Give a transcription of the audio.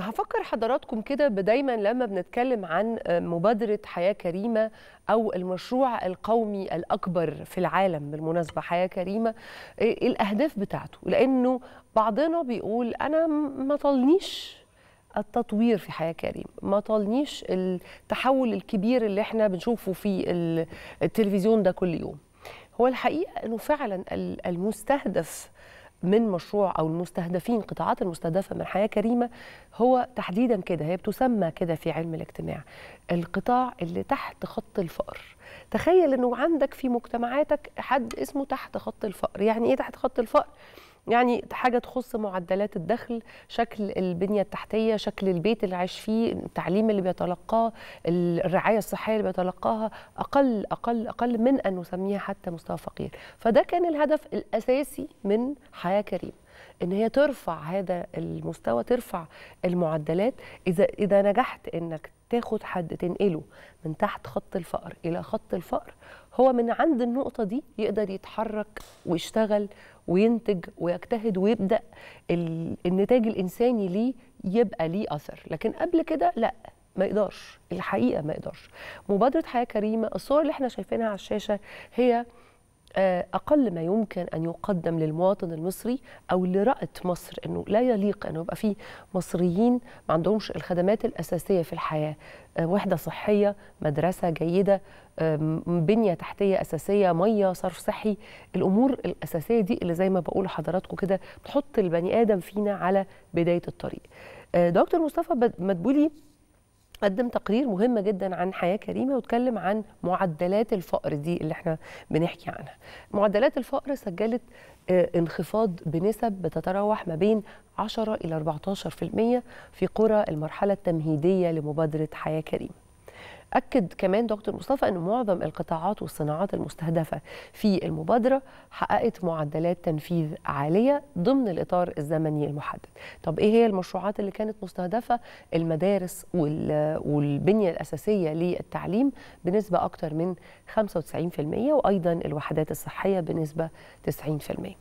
هفكر حضراتكم كده بدايما لما بنتكلم عن مبادرة حياة كريمة أو المشروع القومي الأكبر في العالم بالمناسبة حياة كريمة الأهداف بتاعته لأنه بعضنا بيقول أنا ما طلنيش التطوير في حياه كريمه ما طالنيش التحول الكبير اللي احنا بنشوفه في التلفزيون ده كل يوم هو الحقيقه انه فعلا المستهدف من مشروع او المستهدفين قطاعات المستهدفه من حياه كريمه هو تحديدا كده هي بتسمى كده في علم الاجتماع القطاع اللي تحت خط الفقر تخيل انه عندك في مجتمعاتك حد اسمه تحت خط الفقر يعني ايه تحت خط الفقر يعني حاجه تخص معدلات الدخل شكل البنيه التحتيه شكل البيت اللي عايش فيه التعليم اللي بيتلقاه الرعايه الصحيه اللي بيتلقاها اقل اقل اقل من ان نسميها حتى مستوى فقير فده كان الهدف الاساسي من حياه كريم ان هي ترفع هذا المستوى ترفع المعدلات اذا اذا نجحت انك تاخد حد تنقله من تحت خط الفقر الى خط الفقر هو من عند النقطه دي يقدر يتحرك ويشتغل وينتج ويجتهد ويبدا النتاج الانساني ليه يبقى ليه اثر لكن قبل كده لا ما يقدرش الحقيقه ما يقدرش مبادره حياه كريمه الصور اللي احنا شايفينها على الشاشه هي آه، اقل ما يمكن ان يقدم للمواطن المصري او لرأت مصر انه لا يليق انه يبقى في مصريين ما عندهمش الخدمات الاساسيه في الحياه آه، وحده صحيه مدرسه جيده بنيه تحتيه اساسيه ميه صرف صحي الامور الاساسيه دي اللي زي ما بقول لحضراتكم كده بتحط البني ادم فينا على بدايه الطريق آه، دكتور مصطفى مدبولي قدم تقرير مهم جدا عن حياه كريمه واتكلم عن معدلات الفقر دي اللي احنا بنحكي عنها. معدلات الفقر سجلت آه، انخفاض بنسب بتتراوح ما بين 10 الى 14% في قرى المرحله التمهيديه لمبادره حياه كريمه. أكد كمان دكتور مصطفى أن معظم القطاعات والصناعات المستهدفة في المبادرة حققت معدلات تنفيذ عالية ضمن الإطار الزمني المحدد طب إيه هي المشروعات اللي كانت مستهدفة المدارس والبنية الأساسية للتعليم بنسبة أكثر من 95% وأيضا الوحدات الصحية بنسبة 90%